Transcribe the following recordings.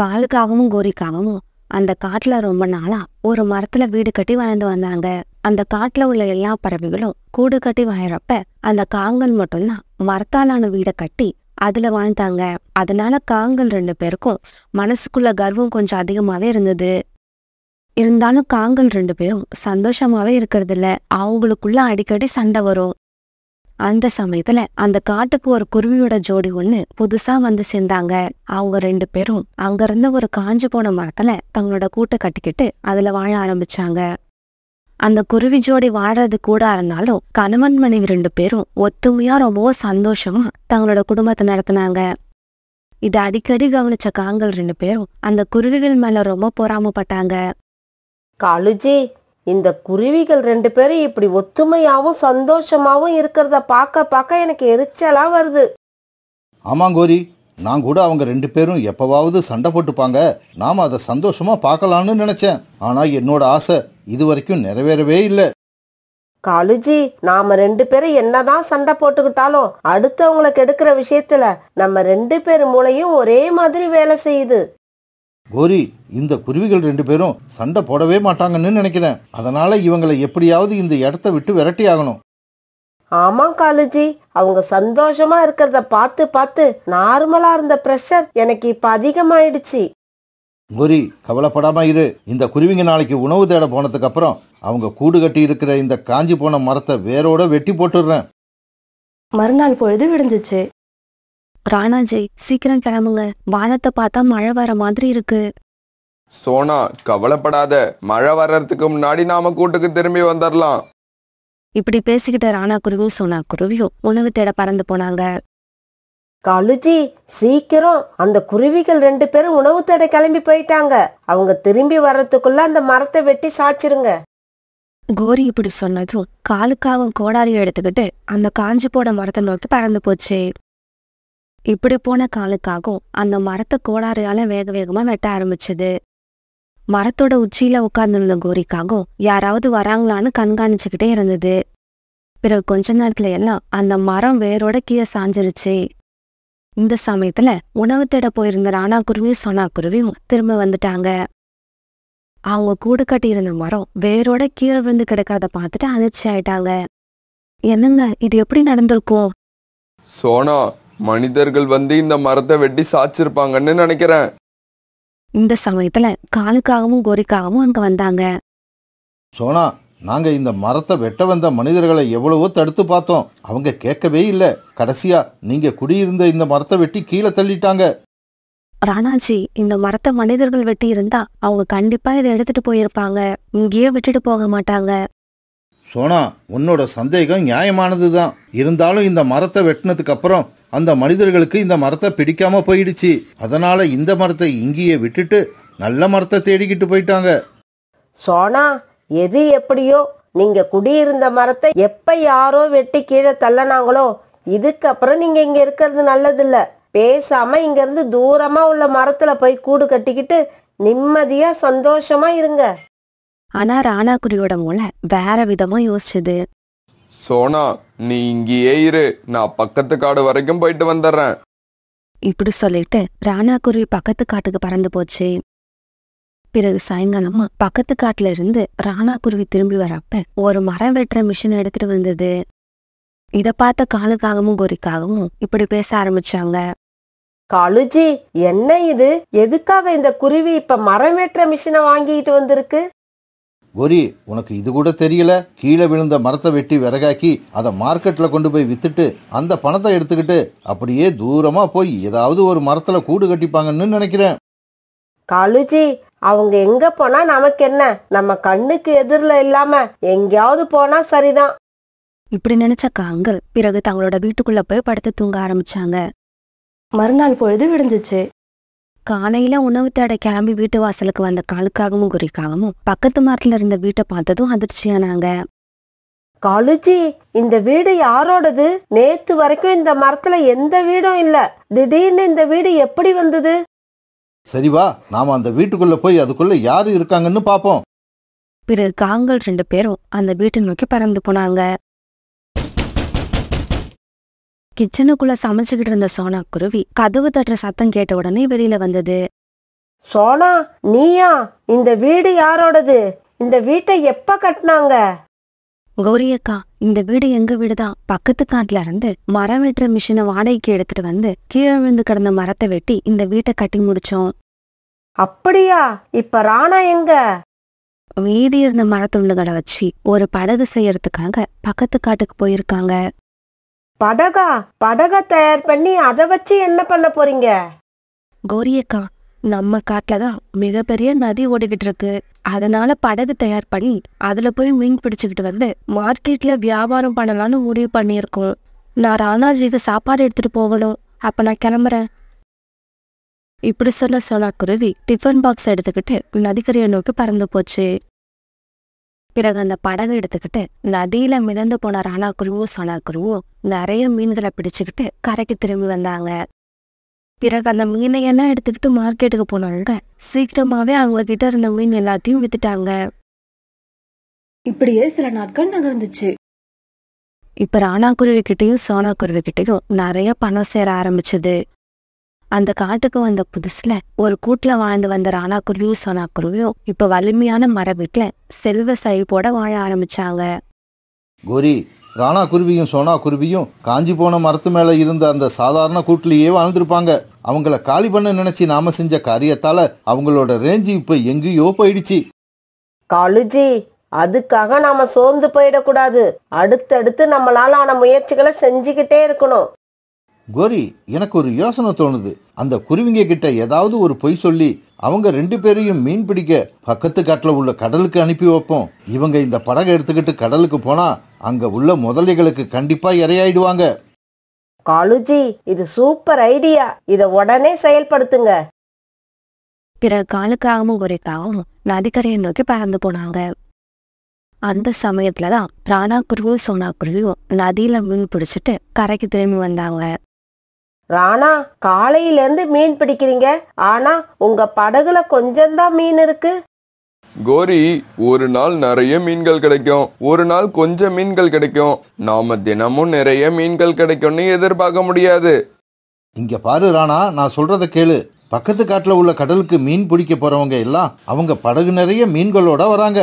காலுக்காகவும் கோரிக்காகவும் அந்த காட்டுல ரொம்ப நாளா ஒரு மரத்துல வீடு கட்டி வாழ்ந்து வந்தாங்க அந்த காட்டுல உள்ள எல்லா பறவைகளும் கூடு கட்டி வாழறப்ப அந்த காங்கன் மட்டும்தான் மரத்தாலான வீடை கட்டி அதுல வாழ்ந்தாங்க அதனால காங்கல் ரெண்டு பேருக்கும் மனசுக்குள்ள கர்வம் கொஞ்சம் அதிகமாவே இருந்தது இருந்தாலும் காங்கல் ரெண்டு பேரும் சந்தோஷமாவே இருக்கிறது இல்ல அவங்களுக்குள்ள அடிக்கடி சண்டை வரும் அந்த சமயத்துல அந்த காட்டுக்கு ஒரு குருவியோட ஜோடி ஒண்ணு புதுசா வந்து சேர்ந்தாங்க அவங்க ரெண்டு பேரும் அங்க இருந்த ஒரு காஞ்சு போன மரத்துல தங்களோட கூட்டை கட்டிக்கிட்டு அதுல வாழ ஆரம்பிச்சாங்க அந்த குருவி ஜோடி வாழறது கூட இருந்தாலும் கணவன் மனைவி ரெண்டு பேரும் ஒத்துமையா ரொம்பவும் சந்தோஷமா தங்களோட குடும்பத்தை நடத்தினாங்க இதை அடிக்கடி கவனிச்ச காங்கள் ரெண்டு பேரும் அந்த குருவிகள் மேல ரொம்ப பொறாமப்பட்டாங்க காலுஜி இந்த குருவிகள் ரெண்டு பேரும் இப்படி ஒத்துமையாவும் சந்தோஷமாகவும் இருக்கிறத பார்க்க பார்க்க எனக்கு எரிச்சலா வருது ஆமாங்கோரி நான் கூட அவங்க ரெண்டு பேரும் எப்பவாவது சண்டை போட்டுப்பாங்க நாம் அதை சந்தோஷமா பார்க்கலான்னு நினைச்சேன் ஆனா என்னோட ஆசை இது வரைக்கும் நிறைவேறவே இல்லை காலுஜி நாம ரெண்டு பேரும் என்னதான் சண்டை போட்டுக்கிட்டாலும் அடுத்தவங்களுக்கு எடுக்கிற விஷயத்துல நம்ம ரெண்டு பேர் மூளையும் ஒரே மாதிரி வேலை செய்யுது கோரி இந்த குருவிகள் ரெண்டு பேரும் சண்டை போடவே மாட்டாங்கன்னு நினைக்கிறேன் அதனால இவங்களை எப்படியாவது இந்த இடத்த விட்டு விரட்டி ஆகணும் ஆமா காலஜி அவங்க சந்தோஷமா இருக்கிறத பார்த்து பார்த்து நார்மலா இருந்த பிரஷர் எனக்கு இப்ப அதிகமாயிடுச்சு கோரி கவலைப்படாம இரு இந்த குருவிங்க நாளைக்கு உணவு தேட போனதுக்கு அப்புறம் அவங்க கூடு கட்டி இருக்கிற இந்த காஞ்சி போன மரத்தை வேரோட வெட்டி போட்டுடுறேன் மறுநாள் பொழுது விடுஞ்சிச்சு ராணாஜி சீக்கிரம் கிளம்புங்க வானத்தை பார்த்தா மழை வர மாதிரி இருக்கு சோனா கவலைப்படாத மழை வர்றதுக்கு முன்னாடி நாம கூட்டுக்கு திரும்பி வந்துடலாம் இப்படி பேசிக்கிட்ட ராணா குருவியும் சோனா குருவியும் உணவு தேட பறந்து போனாங்க கழுஜி சீக்கிரம் அந்த குருவிகள் ரெண்டு பேரும் உணவு தேட கிளம்பி போயிட்டாங்க அவங்க திரும்பி வர்றதுக்குள்ள அந்த மரத்தை வெட்டி சாய்ச்சிருங்க கோரி இப்படி சொன்னதும் காலுக்காவும் கோடாரியை எடுத்துக்கிட்டு அந்த காஞ்சி போட மரத்தை நோக்கி பறந்து போச்சு இப்படி போன காலுக்காகவும் அந்த மரத்தை கோடாரியால வேக வேகமா வெட்ட ஆரம்பிச்சது மரத்தோட உச்சியில உட்கார்ந்திருந்த கோரிக்காகவும் யாராவது வராங்களான்னு கண்காணிச்சுக்கிட்டே இருந்தது பிறகு கொஞ்ச நேரத்துல எல்லாம் அந்த மரம் வேரோட கீழே சாஞ்சிருச்சு இந்த சமயத்துல உணவு தேட போயிருந்த ராணா குருவியும் சொனா குருவியும் திரும்ப வந்துட்டாங்க அவங்க கூடு கட்டியிருந்த மரம் வேரோட கீழே விழுந்து கிடக்கிறத பார்த்துட்டு அதிர்ச்சி ஆயிட்டாங்க என்னங்க இது எப்படி நடந்திருக்கும் சோனா மனிதர்கள் வந்து இந்த மரத்தை வெட்டி சாச்சிருப்பாங்கன்னு நினைக்கிறேன் இந்த சமயத்துல காலுக்காகவும் கோரிக்காகவும் அங்க வந்தாங்க சோனா நாங்க இந்த மரத்தை வெட்ட வந்த மனிதர்களை எவ்வளவோ தடுத்து பார்த்தோம் அவங்க கேட்கவே இல்ல கடைசியா நீங்க குடியிருந்த இந்த மரத்தை வெட்டி கீழே தள்ளிட்டாங்க ராணாஜி இந்த மரத்தை மனிதர்கள் வெட்டி இருந்தா அவங்க கண்டிப்பா இதை எடுத்துட்டு போயிருப்பாங்க இங்கேயே விட்டுட்டு போக மாட்டாங்க சோனா உன்னோட சந்தேகம் நியாயமானது தான் இருந்தாலும் இந்த மரத்தை வெட்டினதுக்கு அப்புறம் அந்த மனிதர்களுக்கு இந்த மரத்தை பிடிக்காம போயிடுச்சு அதனால இந்த மரத்தை இங்கேயே விட்டுட்டு நல்ல மரத்தை தேடிக்கிட்டு போயிட்டாங்க சோனா எது எப்படியோ நீங்க குடியிருந்த மரத்தை எப்ப யாரோ வெட்டி கீழே தள்ளனாங்களோ இதுக்கப்புறம் நீங்க இங்க இருக்கிறது இல்ல பேசாம இங்க இருந்து தூரமா உள்ள மரத்துல போய் கூடு கட்டிக்கிட்டு நிம்மதியா சந்தோஷமா இருங்க ஆனால் ராணாக்குரியோட மூளை வேற விதமாக யோசிச்சுது சோனா நீ இங்கேயே இரு நான் பக்கத்து காடு வரைக்கும் போயிட்டு வந்துடுறேன் இப்படி சொல்லிட்டு ராணாக்குருவி பக்கத்து காட்டுக்கு பறந்து போச்சு பிறகு சாயங்காலமா பக்கத்து காட்டுல இருந்து ராணாக்குருவி திரும்பி வரப்ப ஒரு மரம் வெட்டுற மிஷின் எடுத்துட்டு வந்தது இத பார்த்த காலுக்காகவும் கோரிக்காகவும் இப்படி பேச ஆரம்பிச்சாங்க காலுஜி என்ன இது எதுக்காக இந்த குருவி இப்ப மரம் வெட்டுற மிஷினை வாங்கிட்டு வந்திருக்கு கோரி உனக்கு இது கூட தெரியல கீழே விழுந்த மரத்தை வெட்டி விறகாக்கி அதை மார்க்கெட்டில் கொண்டு போய் வித்துட்டு அந்த பணத்தை எடுத்துக்கிட்டு அப்படியே தூரமாக போய் ஏதாவது ஒரு மரத்தில் கூடு கட்டிப்பாங்கன்னு நினைக்கிறேன் காலுஜி அவங்க எங்க போனா நமக்கு என்ன நம்ம கண்ணுக்கு எதிரில் இல்லாம எங்கேயாவது போனா சரிதான் இப்படி நினைச்ச காங்கல் பிறகு தங்களோட வீட்டுக்குள்ள போய் படுத்து தூங்க ஆரம்பிச்சாங்க மறுநாள் பொழுது விடிஞ்சிச்சு காலையில உணவு தேட கிளம்பி வீட்டு வாசலுக்கு வந்த காலுக்காகவும் குறிக்காகவும் பக்கத்து மரத்துல இருந்த வீட்டை பார்த்ததும் அதிர்ச்சியானாங்க காலுஜி இந்த வீடு யாரோடது நேத்து வரைக்கும் இந்த மரத்துல எந்த வீடும் இல்ல திடீர்னு இந்த வீடு எப்படி வந்தது சரி வா நாம அந்த வீட்டுக்குள்ள போய் அதுக்குள்ள யாரு இருக்காங்கன்னு பாப்போம் பிறகு காங்கள் ரெண்டு பேரும் அந்த வீட்டை நோக்கி பறந்து போனாங்க கிச்சனுக்குள்ள சமைச்சுக்கிட்டு இருந்த சோனா குருவி கதவு தட்டுற சத்தம் கேட்ட உடனே வெளியில வந்தது சோனா நீயா இந்த வீடு யாரோடது இந்த வீட்டை எப்ப கட்டினாங்க கௌரி அக்கா இந்த வீடு எங்க வீடுதான் பக்கத்து காட்டுல இருந்து மரம் வெட்டுற மிஷினை வாடகைக்கு எடுத்துட்டு வந்து கீழே விழுந்து கிடந்த மரத்தை வெட்டி இந்த வீட்டை கட்டி முடிச்சோம் அப்படியா இப்ப ராணா எங்க மீதி இருந்த மரத்துண்டுகளை வச்சு ஒரு படகு செய்யறதுக்காக பக்கத்து காட்டுக்கு போயிருக்காங்க படகா படக தயார் பண்ணி அதை வச்சு என்ன பண்ண போறீங்க கோரியக்கா நம்ம காட்டுலதான் மிகப்பெரிய நதி ஓடிக்கிட்டு இருக்கு அதனால படகு தயார் பண்ணி அதுல போய் மீன் பிடிச்சுக்கிட்டு வந்து மார்க்கெட்ல வியாபாரம் பண்ணலாம்னு முடிவு பண்ணியிருக்கோம் நான் ராணாஜிக்கு சாப்பாடு எடுத்துட்டு போகணும் அப்ப நான் கிளம்புறேன் இப்படி சொல்ல சொன்னா குருவி டிஃபன் பாக்ஸ் எடுத்துக்கிட்டு நதிக்கரையை நோக்கி பறந்து போச்சு பிறகு அந்த படகு எடுத்துக்கிட்டு நதியில மிதந்து போன ராணாக்குருவும் சோனாக்குருவும் நிறைய மீன்களை பிடிச்சுக்கிட்டு கரைக்கு திரும்பி வந்தாங்க பிறகு அந்த மீனை எல்லாம் எடுத்துக்கிட்டு மார்க்கெட்டுக்கு போனவங்க சீக்கிரமாவே அவங்க கிட்ட இருந்த மீன் எல்லாத்தையும் வித்துட்டாங்க இப்படியே சில நாட்கள் நகர்ந்துச்சு இப்ப ராணாக்குருவி கிட்டையும் சோனாக்குருவி கிட்டையும் நிறைய பணம் சேர ஆரம்பிச்சது அந்த காட்டுக்கு வந்த புதுசுல ஒரு கூட்டுல வாழ்ந்து வந்த ராணா குருவியும் சோனா குருவியும் இப்ப வலிமையான மர வீட்டுல செல்வ சைப்போட வாழ ஆரம்பிச்சாங்க கோரி ராணா குருவியும் சோனா குருவியும் காஞ்சி போன மரத்து மேலே இருந்த அந்த சாதாரண கூட்டுலயே வாழ்ந்திருப்பாங்க அவங்கள காலி பண்ண நினைச்சு நாம செஞ்ச காரியத்தால அவங்களோட ரேஞ்சு இப்ப எங்கேயோ போயிடுச்சு காலுஜி அதுக்காக நாம சோர்ந்து போயிடக்கூடாது அடுத்தடுத்து நம்மளால ஆன முயற்சிகளை செஞ்சுக்கிட்டே இருக்கணும் கோரி எனக்கு ஒரு யோசனை தோணுது அந்த குருவிங்க கிட்ட ஏதாவது ஒரு பொய் சொல்லி அவங்க ரெண்டு பேரையும் மீன் பிடிக்க பக்கத்து காட்டில் உள்ள கடலுக்கு அனுப்பி வைப்போம் இவங்க இந்த படகை எடுத்துக்கிட்டு கடலுக்கு போனா அங்க உள்ள முதலைகளுக்கு கண்டிப்பா இரையாயிடுவாங்க காலுஜி இது சூப்பர் ஐடியா இத உடனே செயல்படுத்துங்க பிற காலுக்காகவும் குறைக்காகவும் நதிக்கரையை நோக்கி பறந்து போனாங்க அந்த சமயத்துலதான் தான் பிராணா குருவும் சோனா குருவியும் நதியில மீன் பிடிச்சிட்டு கரைக்கு திரும்பி வந்தாங்க ராணா காலையிலேருந்து மீன் பிடிக்கிறீங்க ஆனா உங்க படகுல கொஞ்சம்தான் மீன் இருக்கு கோரி ஒரு நாள் நிறைய மீன்கள் கிடைக்கும் ஒரு நாள் கொஞ்சம் மீன்கள் கிடைக்கும் நாம தினமும் நிறைய மீன்கள் கிடைக்கும்னு எதிர்பார்க்க முடியாது இங்க பாரு ராணா நான் சொல்றத கேளு பக்கத்து காட்டுல உள்ள கடலுக்கு மீன் பிடிக்க போறவங்க எல்லாம் அவங்க படகு நிறைய மீன்களோட வராங்க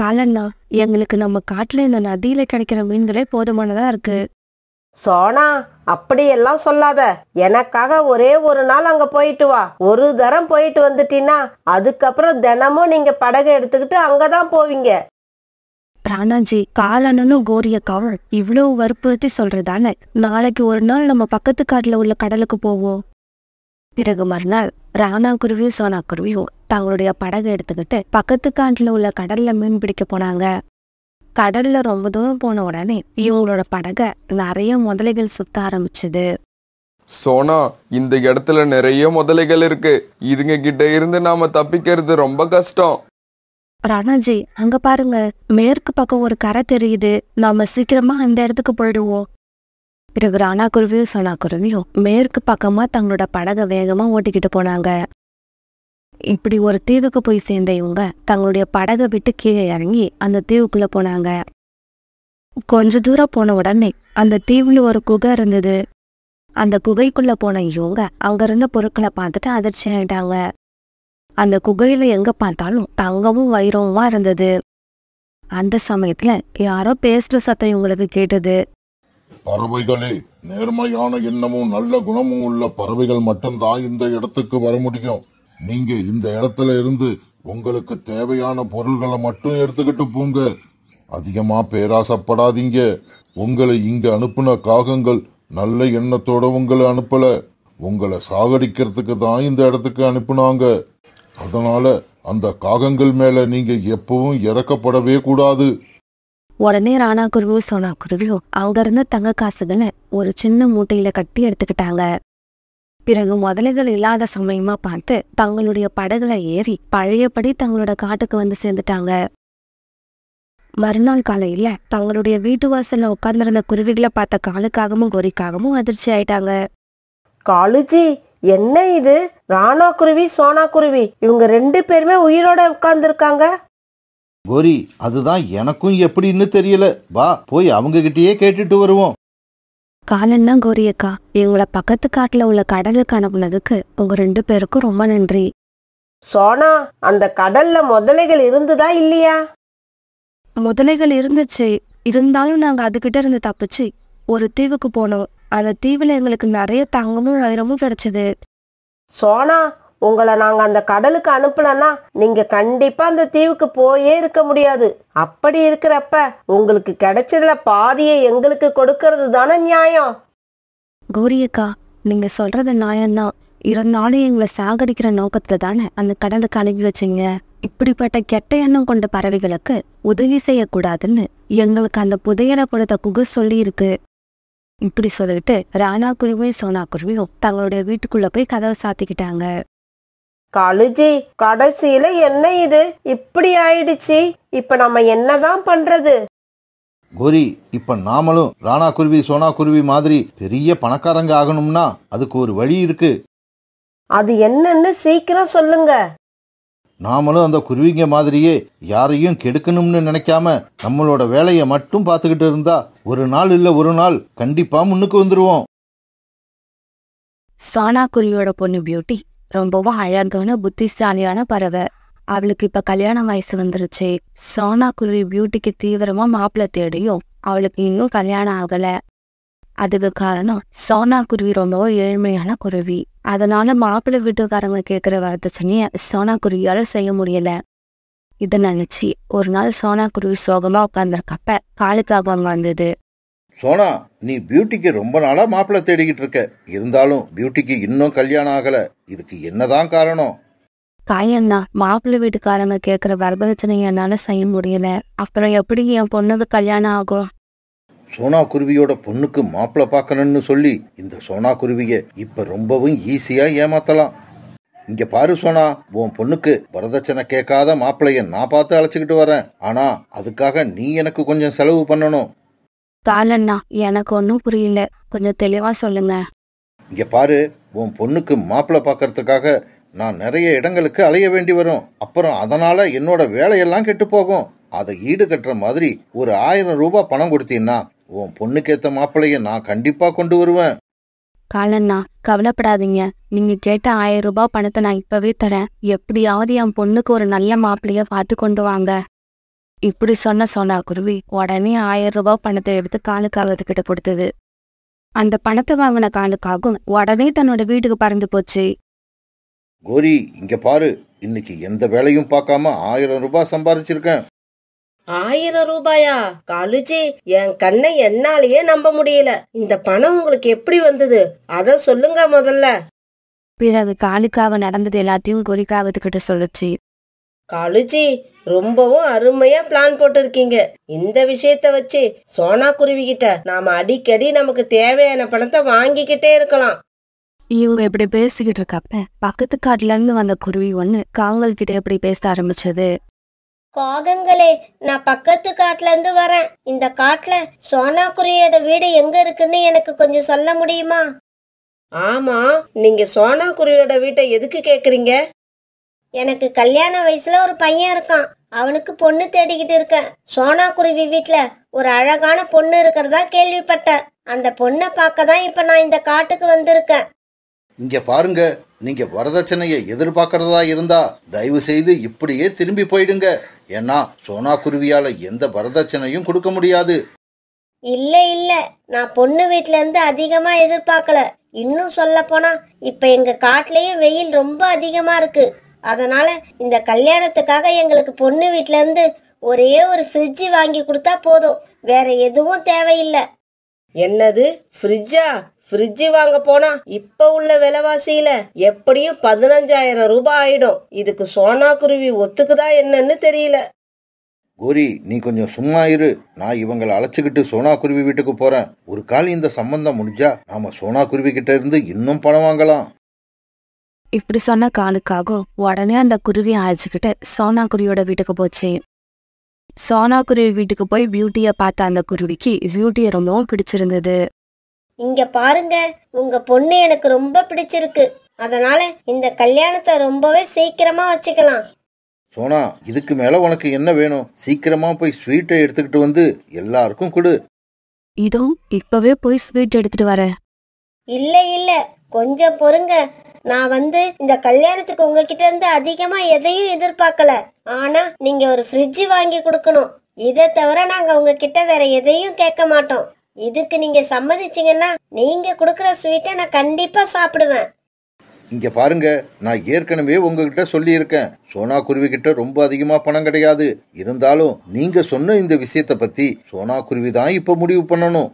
காலண்ணா எங்களுக்கு நம்ம காட்டுல இந்த நதியில கிடைக்கிற மீன்களே போதுமானதா இருக்கு சோனா அப்படியெல்லாம் சொல்லாத எனக்காக ஒரே ஒரு நாள் அங்க போயிட்டு வா ஒரு தரம் போயிட்டு வந்துட்டீன்னா அதுக்கப்புறம் தினமும் நீங்க படகை எடுத்துக்கிட்டு அங்கதான் போவீங்க ராணாஜி கோரிய கோரியக்காவும் இவ்வளவு வற்புறுத்தி சொல்றதால நாளைக்கு ஒரு நாள் நம்ம பக்கத்து காட்டுல உள்ள கடலுக்கு போவோம் பிறகு மறுநாள் ராணா குருவியும் சோனா குருவியும் தங்களுடைய படகு எடுத்துக்கிட்டு பக்கத்து காட்டுல உள்ள கடல்ல மீன் பிடிக்க போனாங்க கடல்ல ரொம்ப தூரம் போன உடனே இவங்களோட படகை நிறைய முதலைகள் சுத்த ஆரம்பிச்சது சோனா இந்த இடத்துல நிறைய முதலைகள் இருக்கு இதுங்க கிட்ட இருந்து நாம தப்பிக்கிறது ரொம்ப கஷ்டம் ராணாஜி அங்க பாருங்க மேற்கு பக்கம் ஒரு கரை தெரியுது நாம சீக்கிரமா அந்த இடத்துக்கு போயிடுவோம் பிறகு ராணா குருவியும் சோனா குருவியும் மேற்கு பக்கமா தங்களோட படகை வேகமா ஓட்டிக்கிட்டு போனாங்க இப்படி ஒரு தீவுக்கு போய் சேர்ந்த இவங்க தங்களுடைய படகை விட்டு கீழே இறங்கி அந்த தீவுக்குள்ள போனாங்க கொஞ்ச தூரம் போன உடனே அந்த தீவுல ஒரு குகை இருந்தது அந்த குகைக்குள்ள போன இவங்க அங்க இருந்த பொருட்களை பார்த்துட்டு அதிர்ச்சி ஆயிட்டாங்க அந்த குகையில எங்க பார்த்தாலும் தங்கமும் வைரமுமா இருந்தது அந்த சமயத்துல யாரோ பேசுற சத்தம் இவங்களுக்கு கேட்டது பறவைகளே நேர்மையான எண்ணமும் நல்ல குணமும் உள்ள பறவைகள் மட்டும்தான் இந்த இடத்துக்கு வர முடியும் நீங்க இந்த இடத்துல இருந்து உங்களுக்கு தேவையான பொருள்களை மட்டும் எடுத்துக்கிட்டு போங்க அதிகமா பேராசப்படாதீங்க உங்களை இங்க அனுப்புன காகங்கள் நல்ல எண்ணத்தோட உங்களை அனுப்பல உங்களை சாகடிக்கிறதுக்கு தான் இந்த இடத்துக்கு அனுப்புனாங்க அதனால அந்த காகங்கள் மேல நீங்க எப்பவும் இறக்கப்படவே கூடாது உடனே ராணா குருவும் சோனா குருவியும் இருந்த தங்க காசுகளை ஒரு சின்ன மூட்டையில கட்டி எடுத்துக்கிட்டாங்க பிறகு முதலைகள் இல்லாத சமயமா பார்த்து தங்களுடைய படகுல ஏறி பழையபடி தங்களோட காட்டுக்கு வந்து சேர்ந்துட்டாங்க மறுநாள் காலையில தங்களுடைய வீட்டு வாசல்ல உட்கார்ந்திருந்த குருவிகளை பார்த்த காலுக்காகவும் கோரிக்காகவும் அதிர்ச்சி ஆயிட்டாங்க காலுஜி என்ன இது ராணா குருவி சோனா குருவி இவங்க ரெண்டு பேருமே உயிரோட உட்கார்ந்துருக்காங்க கோரி அதுதான் எனக்கும் எப்படின்னு தெரியல வா போய் அவங்க கிட்டயே கேட்டுட்டு வருவோம் காலன்னா கோரியக்கா எங்களை பக்கத்து காட்டில் உள்ள கடலுக்கு அனுப்புனதுக்கு உங்க ரெண்டு பேருக்கும் ரொம்ப நன்றி சோனா அந்த கடல்ல முதலைகள் இருந்துதா இல்லையா முதலைகள் இருந்துச்சு இருந்தாலும் நாங்க அதுகிட்ட இருந்து தப்பிச்சு ஒரு தீவுக்கு போனோம் அந்த தீவுல எங்களுக்கு நிறைய தங்கமும் வைரமும் கிடைச்சது சோனா உங்களை நாங்க அந்த கடலுக்கு அனுப்பலன்னா நீங்க கண்டிப்பா அந்த தீவுக்கு போயே இருக்க முடியாது அப்படி இருக்கிறப்ப உங்களுக்கு கிடைச்சதுல பாதியை எங்களுக்கு கொடுக்கறது தானே நியாயம் கௌரியக்கா நீங்க சொல்றது நியாயம்தான் இருந்தாலும் எங்களை சாகடிக்கிற நோக்கத்துல தானே அந்த கடலுக்கு அனுப்பி வச்சீங்க இப்படிப்பட்ட கெட்ட எண்ணம் கொண்ட பறவைகளுக்கு உதவி செய்யக்கூடாதுன்னு எங்களுக்கு அந்த புதையலை கொடுத்த குகு சொல்லியிருக்கு இப்படி சொல்லிட்டு ராணா குருவியும் சோனா குருவியும் தங்களுடைய வீட்டுக்குள்ள போய் கதவை சாத்திக்கிட்டாங்க காலுஜி கடைசியில என்ன இது இப்படி ஆயிடுச்சு இப்ப நம்ம என்னதான் பண்றது கோரி இப்ப நாமளும் ராணா குருவி சோனா குருவி மாதிரி பெரிய பணக்காரங்க ஆகணும்னா அதுக்கு ஒரு வழி இருக்கு அது என்னன்னு சீக்கிரம் சொல்லுங்க நாமளும் அந்த குருவிங்க மாதிரியே யாரையும் கெடுக்கணும்னு நினைக்காம நம்மளோட வேலையை மட்டும் பார்த்துக்கிட்டு இருந்தா ஒரு நாள் இல்ல ஒரு நாள் கண்டிப்பா முன்னுக்கு வந்துருவோம் சோனா குருவியோட பொண்ணு பியூட்டி ரொம்பவும் அழகான புத்திசாலியான பறவை அவளுக்கு இப்ப கல்யாண வயசு வந்துருச்சு சோனா குருவி பியூட்டிக்கு தீவிரமா மாப்பிள்ள தேடியும் அவளுக்கு இன்னும் கல்யாணம் ஆகல அதுக்கு காரணம் சோனா குருவி ரொம்பவும் ஏழ்மையான குருவி அதனால மாப்பிள்ளை வீட்டுக்காரங்க கேட்குற வரதட்சணைய சோனா குருவியால செய்ய முடியல இதை நினைச்சு ஒரு நாள் சோனா குருவி சோகமா உட்காந்துருக்கப்ப காலுக்காக அங்க வந்தது சோனா நீ பியூட்டிக்கு ரொம்ப நாளாக மாப்பிள்ள தேடிக்கிட்டு இருக்க இருந்தாலும் பியூட்டிக்கு இன்னும் கல்யாணம் ஆகலை இதுக்கு என்னதான் காரணம் காயண்ணா மாப்பிள்ளை வீட்டுக்காரங்க கேட்குற வரதட்சணையை என்னால் செய்ய முடியல அப்புறம் எப்படி என் பொண்ணுக்கு கல்யாணம் ஆகும் சோனா குருவியோட பொண்ணுக்கு மாப்பிள்ள பார்க்கணும்னு சொல்லி இந்த சோனா குருவியை இப்போ ரொம்பவும் ஈஸியாக ஏமாத்தலாம் இங்கே பாரு சோனா உன் பொண்ணுக்கு வரதட்சணை கேட்காத மாப்பிள்ளைய நான் பார்த்து அழைச்சிக்கிட்டு வரேன் ஆனால் அதுக்காக நீ எனக்கு கொஞ்சம் செலவு பண்ணணும் காலண்ணா எனக்கு ஒன்றும் புரியல கொஞ்சம் தெளிவாக சொல்லுங்க இங்கே பாரு உன் பொண்ணுக்கு மாப்பிள்ளை பார்க்கறதுக்காக நான் நிறைய இடங்களுக்கு அலைய வேண்டி வரும் அப்புறம் அதனால என்னோட வேலையெல்லாம் கெட்டு போகும் அதை ஈடு கட்டுற மாதிரி ஒரு ஆயிரம் ரூபாய் பணம் கொடுத்தீங்கன்னா உன் பொண்ணுக்கேத்த மாப்பிள்ளைய நான் கண்டிப்பா கொண்டு வருவேன் காலண்ணா கவலைப்படாதீங்க நீங்க கேட்ட ஆயிரம் ரூபாய் பணத்தை நான் இப்பவே தரேன் எப்படியாவது என் பொண்ணுக்கு ஒரு நல்ல மாப்பிள்ளைய பார்த்து கொண்டு வாங்க இப்படி சொன்ன சொன்னா குருவி உடனே ஆயிரம் ரூபாய் பணத்தை எடுத்து கிட்ட கொடுத்தது அந்த பணத்தை வாங்கின காலுக்காகும் உடனே தன்னோட வீட்டுக்கு பறந்து போச்சு கோரி இங்க பாரு இன்னைக்கு எந்த வேலையும் பார்க்காம ஆயிரம் ரூபாய் சம்பாரிச்சிருக்கேன் ஆயிரம் ரூபாயா காலுஜி என் கண்ணை என்னாலேயே நம்ப முடியல இந்த பணம் உங்களுக்கு எப்படி வந்தது அத சொல்லுங்க முதல்ல பிறகு காலுக்காக நடந்தது எல்லாத்தையும் குறிக்காவதுகிட்ட சொல்லுச்சு காலுஜி ரொம்பவும் அருமையா பிளான் போட்டிருக்கீங்க இந்த விஷயத்த வச்சு சோனா குருவி கிட்ட நாம அடிக்கடி நமக்கு தேவையான பணத்தை வாங்கிக்கிட்டே இருக்கலாம் இவங்க இப்படி பேசிக்கிட்டு இருக்கப்ப பக்கத்து காட்டுல இருந்து வந்த குருவி ஒண்ணு காங்கல் கிட்ட இப்படி பேச ஆரம்பிச்சது காகங்களே நான் பக்கத்து காட்டுல இருந்து வரேன் இந்த காட்டுல சோனா குருவியோட வீடு எங்க இருக்குன்னு எனக்கு கொஞ்சம் சொல்ல முடியுமா ஆமா நீங்க சோனா குருவியோட வீட்டை எதுக்கு கேக்குறீங்க எனக்கு கல்யாண வயசுல ஒரு பையன் இருக்கான் அவனுக்கு பொண்ணு தேடிக்கிட்டு இருக்கேன் சோனா குருவி வீட்டுல ஒரு அழகான பொண்ணு இருக்கிறதா கேள்விப்பட்டேன் அந்த பொண்ணை பார்க்க தான் இப்ப நான் இந்த காட்டுக்கு வந்திருக்கேன் இங்க பாருங்க நீங்க வரதட்சணையை எதிர்பார்க்கறதா இருந்தா தயவு செய்து இப்படியே திரும்பி போயிடுங்க ஏன்னா சோனா குருவியால எந்த வரதட்சணையும் கொடுக்க முடியாது இல்ல இல்ல நான் பொண்ணு வீட்ல இருந்து அதிகமா எதிர்பார்க்கல இன்னும் சொல்ல போனா இப்ப எங்க காட்டுலயும் வெயில் ரொம்ப அதிகமா இருக்கு அதனால இந்த கல்யாணத்துக்காக எங்களுக்கு பொண்ணு வீட்ல இருந்து ஒரே ஒரு ஃப்ரிட்ஜ் வாங்கி கொடுத்தா போதும் வேற எதுவும் தேவையில்லை என்னது ஃப்ரிட்ஜா ஃப்ரிட்ஜ் வாங்க போனா இப்ப உள்ள விலைவாசியில எப்படியும் பதினஞ்சாயிரம் ரூபாய் ஆயிடும் இதுக்கு சோனா குருவி ஒத்துக்குதா என்னன்னு தெரியல கோரி நீ கொஞ்சம் சும்மா இரு நான் இவங்களை அழைச்சிக்கிட்டு சோனா குருவி வீட்டுக்கு போறேன் ஒரு கால் இந்த சம்பந்தம் முடிஞ்சா நாம சோனா குருவி கிட்ட இருந்து இன்னும் பணம் வாங்கலாம் இப்படி சொன்ன காலுக்காக உடனே அந்த குருவி அழைச்சிக்கிட்டு சோனா குருவியோட வீட்டுக்கு போச்சு சோனா குருவி வீட்டுக்கு போய் பியூட்டியை பார்த்த அந்த குருவிக்கு பியூட்டியை ரொம்பவும் பிடிச்சிருந்தது இங்க பாருங்க உங்க பொண்ணு எனக்கு ரொம்ப பிடிச்சிருக்கு அதனால இந்த கல்யாணத்தை ரொம்பவே சீக்கிரமா வச்சுக்கலாம் சோனா இதுக்கு மேல உனக்கு என்ன வேணும் சீக்கிரமா போய் ஸ்வீட்டை எடுத்துக்கிட்டு வந்து எல்லாருக்கும் கொடு இதோ இப்பவே போய் ஸ்வீட் எடுத்துட்டு வரேன் இல்ல இல்ல கொஞ்சம் பொறுங்க நான் வந்து இந்த கல்யாணத்துக்கு உங்ககிட்ட இருந்து அதிகமா எதையும் எதிர்பார்க்கல ஆனா நீங்க ஒரு ஃப்ரிட்ஜ் வாங்கி கொடுக்கணும் இதை தவிர நாங்க உங்ககிட்ட வேற எதையும் கேட்க மாட்டோம் இதுக்கு நீங்க சம்மதிச்சீங்கன்னா நீங்க கொடுக்குற ஸ்வீட்டை நான் கண்டிப்பா சாப்பிடுவேன் இங்க பாருங்க நான் ஏற்கனவே உங்ககிட்ட சொல்லியிருக்கேன் சோனா குருவி கிட்ட ரொம்ப அதிகமா பணம் கிடையாது இருந்தாலும் நீங்க சொன்ன இந்த விஷயத்த பத்தி சோனா குருவி தான் இப்ப முடிவு பண்ணணும்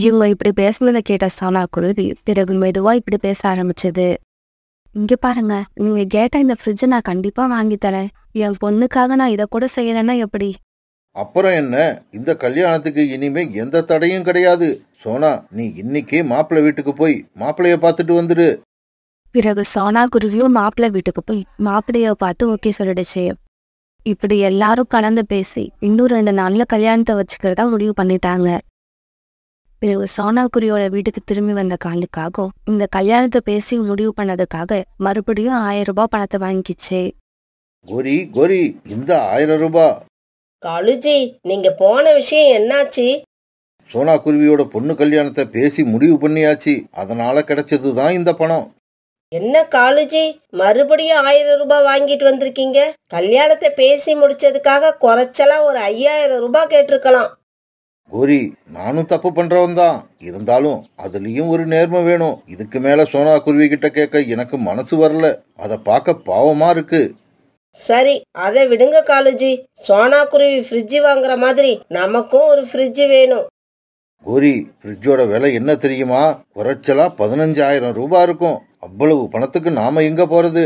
இவங்க இப்படி பேசுனத கேட்ட சானா குருவி பிறகு மெதுவாக இப்படி பேச ஆரம்பிச்சது இங்கே பாருங்க நீங்கள் கேட்ட இந்த ஃப்ரிட்ஜை நான் கண்டிப்பாக வாங்கி தரேன் என் பொண்ணுக்காக நான் இதை கூட செய்யலைன்னா எப்படி அப்புறம் என்ன இந்த கல்யாணத்துக்கு இனிமே எந்த தடையும் கிடையாது சோனா நீ இன்னைக்கே மாப்பிள்ளை வீட்டுக்கு போய் மாப்பிள்ளைய பார்த்துட்டு வந்துடு பிறகு சோனா குருவியும் மாப்பிள்ளை வீட்டுக்கு போய் மாப்பிள்ளைய பார்த்து ஓகே சொல்லிடுச்சு இப்படி எல்லாரும் கலந்து பேசி இன்னும் ரெண்டு நாள்ல கல்யாணத்தை வச்சுக்கிறதா முடிவு பண்ணிட்டாங்க பிறகு சோனாபுரியோட வீட்டுக்கு திரும்பி வந்த காலுக்காகவும் இந்த கல்யாணத்தை பேசி முடிவு பண்ணதுக்காக மறுபடியும் ஆயிரம் ரூபாய் பணத்தை வாங்கிச்சு கோரி கோரி இந்த ஆயிரம் ரூபாய் காலுஜி நீங்க போன விஷயம் என்னாச்சு சோனா குருவியோட பொண்ணு கல்யாணத்தை பேசி முடிவு பண்ணியாச்சு அதனால கிடைச்சதுதான் தான் இந்த பணம் என்ன காலுஜி மறுபடியும் ஆயிரம் ரூபாய் வாங்கிட்டு வந்திருக்கீங்க கல்யாணத்தை பேசி முடிச்சதுக்காக குறைச்சலா ஒரு ஐயாயிரம் ரூபாய் கேட்டிருக்கலாம் கோரி நானும் தப்பு பண்றவன் தான் இருந்தாலும் அதுலயும் ஒரு நேர்மை வேணும் இதுக்கு மேல சோனா குருவி கிட்ட கேட்க எனக்கு மனசு வரல அத பார்க்க பாவமா இருக்கு சரி அதை விடுங்க காலுஜி சோனா குருவி ஃப்ரிட்ஜ் வாங்குற மாதிரி நமக்கும் ஒரு ஃப்ரிட்ஜ் வேணும் கோரி ஃப்ரிட்ஜோட விலை என்ன தெரியுமா குறைச்சலா பதினஞ்சாயிரம் ரூபாய் இருக்கும் அவ்வளவு பணத்துக்கு நாம எங்க போறது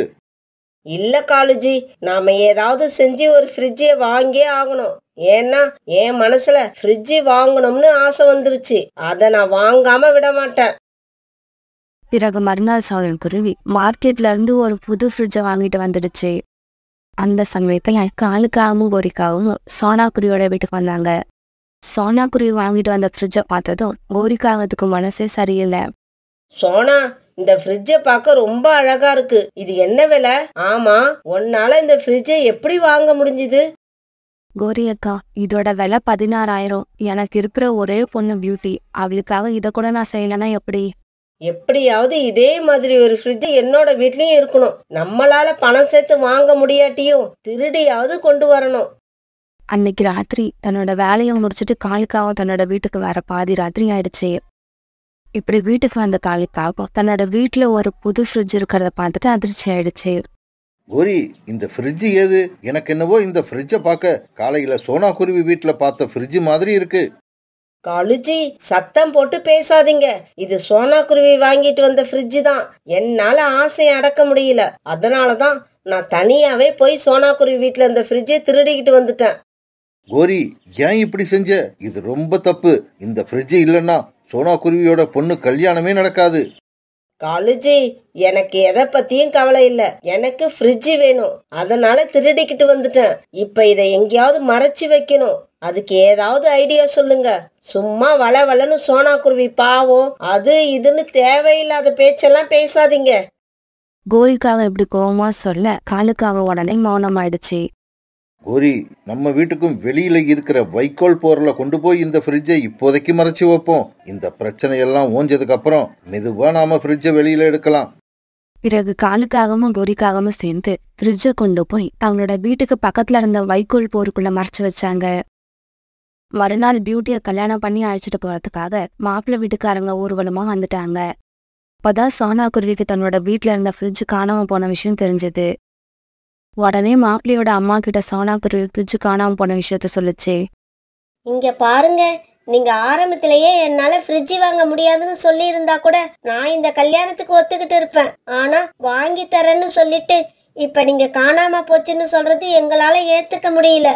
இல்ல காலுஜி நாம ஏதாவது செஞ்சு ஒரு ஃப்ரிட்ஜை வாங்கியே ஆகணும் ஏன்னா என் மனசுல ஃப்ரிட்ஜ் வாங்கணும்னு ஆசை வந்துருச்சு அத நான் வாங்காம விட மாட்டேன் பிறகு மறுநாள் சோழன் குருவி மார்க்கெட்ல இருந்து ஒரு புது ஃப்ரிட்ஜை வாங்கிட்டு வந்துடுச்சு அந்த சமயத்துல காலுக்காகவும் கோரிக்காவும் சோனா குருவியோட வீட்டுக்கு வந்தாங்க சோனா குருவி வாங்கிட்டு வந்த ஃப்ரிட்ஜை பார்த்ததும் கோரிக்காவதுக்கு மனசே சரியில்லை சோனா இந்த ஃப்ரிட்ஜை பார்க்க ரொம்ப அழகா இருக்கு இது என்ன விலை ஆமா உன்னால இந்த ஃப்ரிட்ஜை எப்படி வாங்க முடிஞ்சது கோரி அக்கா இதோட விலை பதினாறாயிரம் எனக்கு இருக்கிற ஒரே பொண்ணு பியூட்டி அவளுக்காக இதை கூட நான் செய்யலைன்னா எப்படி எப்படியாவது இதே மாதிரி ஒரு ஃப்ரிட்ஜ் என்னோட வீட்லயும் இருக்கணும் நம்மளால பணம் சேர்த்து வாங்க முடியாட்டியும் திருடியாவது கொண்டு வரணும் அன்னைக்கு ராத்திரி தன்னோட வேலையை முடிச்சிட்டு காலுக்காக தன்னோட வீட்டுக்கு வர பாதி ராத்திரி ஆயிடுச்சு இப்படி வீட்டுக்கு வந்த காளிக்காக தன்னோட வீட்டில் ஒரு புது ஃப்ரிட்ஜ் இருக்கிறத பார்த்துட்டு அதிர்ச்சி ஆயிடுச்சு ஒரி இந்த ஃப்ரிட்ஜ் ஏது எனக்கு என்னவோ இந்த ஃப்ரிட்ஜை பார்க்க காலையில சோனா குருவி வீட்டுல பார்த்த ஃப்ரிட்ஜ் மாதிரி இருக்கு காலுஜி சத்தம் போட்டு பேசாதீங்க இது சோனா குருவி வாங்கிட்டு வந்த ஃப்ரிட்ஜ் தான் என்னால ஆசையை அடக்க முடியல அதனாலதான் நான் தனியாவே போய் சோனா குருவி வீட்டுல இந்த ஃப்ரிட்ஜை திருடிக்கிட்டு வந்துட்டேன் கோரி ஏன் இப்படி செஞ்ச இது ரொம்ப தப்பு இந்த ஃப்ரிட்ஜ் இல்லைன்னா சோனா குருவியோட பொண்ணு கல்யாணமே நடக்காது காலுஜி எனக்கு எதை பத்தியும் கவலை இல்ல எனக்கு ஃப்ரிட்ஜ் வேணும் அதனால திருடிக்கிட்டு வந்துட்டேன் இப்ப இதை எங்கேயாவது மறைச்சு வைக்கணும் அதுக்கு ஏதாவது ஐடியா சொல்லுங்க சும்மா வள வளன்னு சோனா குருவி பாவம் அது இதுன்னு தேவையில்லாத பேச்செல்லாம் பேசாதீங்க கோரிக்காக இப்படி கோவமா சொல்ல காலுக்காக உடனே மௌனம் ஆயிடுச்சு கோரி நம்ம வீட்டுக்கும் வெளியில இருக்கிற வைக்கோல் போர்ல கொண்டு போய் இந்த ஃப்ரிட்ஜை இப்போதைக்கு மறைச்சு வைப்போம் இந்த பிரச்சனையெல்லாம் ஓஞ்சதுக்கு அப்புறம் மெதுவா நாம ஃப்ரிட்ஜை வெளியில எடுக்கலாம் பிறகு காலுக்காகவும் கோரிக்காகவும் சேர்ந்து ஃப்ரிட்ஜை கொண்டு போய் அவங்களோட வீட்டுக்கு பக்கத்துல இருந்த வைக்கோல் போருக்குள்ள மறைச்சு வச்சாங்க மறுநாள் பியூட்டியை கல்யாணம் பண்ணி அழைச்சிட்டு போறதுக்காக மாப்பிள்ளை வீட்டுக்காரங்க ஊர்வலமா வந்துட்டாங்க அப்பதான் சோனா குருவிக்கு தன்னோட வீட்டுல இருந்த ஃப்ரிட்ஜ் காணாம போன விஷயம் தெரிஞ்சது உடனே மாப்பிளையோட அம்மா கிட்ட சோனாக்கு ஃப்ரிட்ஜ் காணாம போன விஷயத்த சொல்லுச்சு இங்க பாருங்க நீங்க ஆரம்பத்திலேயே என்னால ஃப்ரிட்ஜ் வாங்க முடியாதுன்னு சொல்லி இருந்தா கூட நான் இந்த கல்யாணத்துக்கு ஒத்துக்கிட்டு இருப்பேன் ஆனா வாங்கி தரேன்னு சொல்லிட்டு இப்ப நீங்க காணாம போச்சுன்னு சொல்றது எங்களால ஏத்துக்க முடியல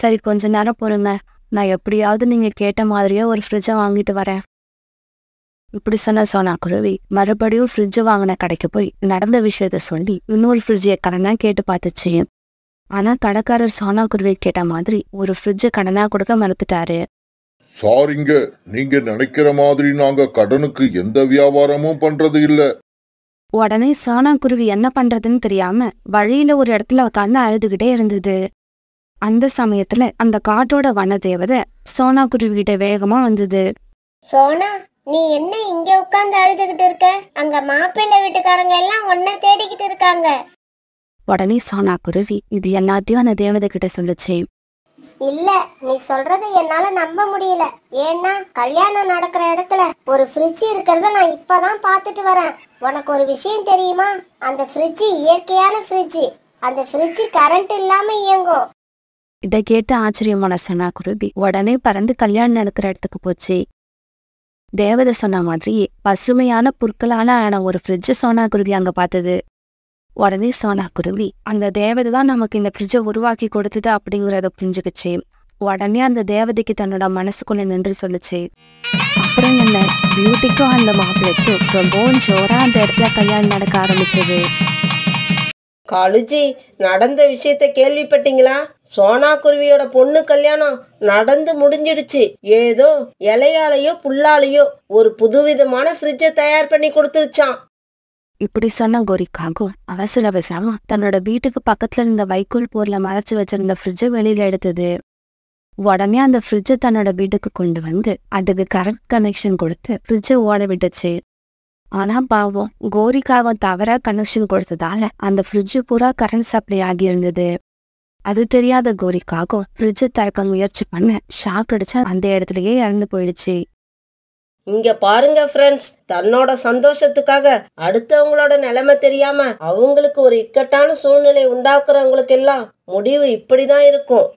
சரி கொஞ்ச நேரம் பொறுங்க நான் எப்படியாவது நீங்க கேட்ட மாதிரியே ஒரு ஃப்ரிட்ஜை வாங்கிட்டு வரேன் இப்படி சொன்ன சோனா குருவி மறுபடியும் ஃப்ரிட்ஜ் வாங்கின கடைக்கு போய் நடந்த விஷயத்த சொல்லி இன்னொரு ஃப்ரிட்ஜை கடனா கேட்டு பார்த்துச்சு ஆனா கடைக்காரர் சோனா குருவி கேட்ட மாதிரி ஒரு ஃப்ரிட்ஜ் கடனா கொடுக்க மறுத்துட்டாரு சாரிங்க நீங்க நினைக்கிற மாதிரி நாங்க கடனுக்கு எந்த வியாபாரமும் பண்றது இல்ல உடனே சோனா குருவி என்ன பண்றதுன்னு தெரியாம வழியில ஒரு இடத்துல உட்காந்து அழுதுகிட்டே இருந்தது அந்த சமயத்துல அந்த காட்டோட வன தேவதை சோனா குருவி கிட்ட வேகமா வந்தது சோனா நீ என்ன இங்க உட்கார்ந்து அழுதுகிட்டு இருக்க அங்க மாப்பிள்ளை வீட்டுக்காரங்க எல்லாம் ஒன்ன தேடிக்கிட்டு இருக்காங்க உடனே சோனா குருவி இது எல்லாத்தையும் அந்த தேவதை கிட்ட சொல்லுச்சு இல்ல நீ சொல்றது என்னால நம்ப முடியல ஏன்னா கல்யாணம் நடக்கிற இடத்துல ஒரு ஃப்ரிட்ஜ் இருக்கிறத நான் இப்பதான் பாத்துட்டு வரேன் உனக்கு ஒரு விஷயம் தெரியுமா அந்த ஃப்ரிட்ஜ் இயற்கையான ஃப்ரிட்ஜ் அந்த ஃப்ரிட்ஜ் கரண்ட் இல்லாம இயங்கும் இதை கேட்டு ஆச்சரியமான சனா குருபி உடனே பறந்து கல்யாணம் நடக்கிற இடத்துக்கு போச்சு தேவதை சொன்ன மாதிரி பசுமையான புற்களான ஒரு ஃப்ரிட்ஜ் சோனா குருவி அங்க பார்த்தது உடனே சோனா குருவி அந்த தேவதை தான் நமக்கு இந்த ஃப்ரிட்ஜை உருவாக்கி கொடுத்தது அப்படிங்கிறத புரிஞ்சுக்கிச்சு உடனே அந்த தேவதைக்கு தன்னோட மனசுக்குள்ள நின்று சொல்லுச்சு அப்புறம் என்ன பியூட்டிக்கும் அந்த மாப்பிள்ளைக்கும் ரொம்பவும் ஜோரா அந்த இடத்துல கல்யாணம் நடக்க ஆரம்பிச்சது காலுஜி நடந்த விஷயத்த கேள்விப்பட்டீங்களா சோனா குருவியோட பொண்ணு கல்யாணம் நடந்து முடிஞ்சிடுச்சு ஏதோ இலையாலையோ புல்லாலையோ ஒரு புதுவிதமான ஃப்ரிட்ஜை தயார் பண்ணி கொடுத்துருச்சான் இப்படி சொன்ன கோரிக்காகோ அவசர அவசரம் தன்னோட வீட்டுக்கு பக்கத்துல இருந்த வைக்கோல் போர்ல மறைச்சு வச்சிருந்த ஃப்ரிட்ஜை வெளியில எடுத்தது உடனே அந்த ஃப்ரிட்ஜை தன்னோட வீட்டுக்கு கொண்டு வந்து அதுக்கு கரண்ட் கனெக்ஷன் கொடுத்து ஃப்ரிட்ஜை ஓட விட்டுச்சு ஆனா பாவம் கோரிக்காவை தவற கனெக்ஷன் கொடுத்ததால அந்த ஃப்ரிட்ஜு பூரா கரண்ட் சப்ளை ஆகியிருந்தது அது தெரியாத கோரிக்காகும் ஃப்ரிட்ஜை திறக்க முயற்சி பண்ண ஷாக் அடிச்சா அந்த இடத்துலயே இறந்து போயிடுச்சு இங்க பாருங்க ஃப்ரெண்ட்ஸ் தன்னோட சந்தோஷத்துக்காக அடுத்தவங்களோட நிலைமை தெரியாம அவங்களுக்கு ஒரு இக்கட்டான சூழ்நிலை உண்டாக்குறவங்களுக்கு எல்லாம் முடிவு இப்படிதான் இருக்கும்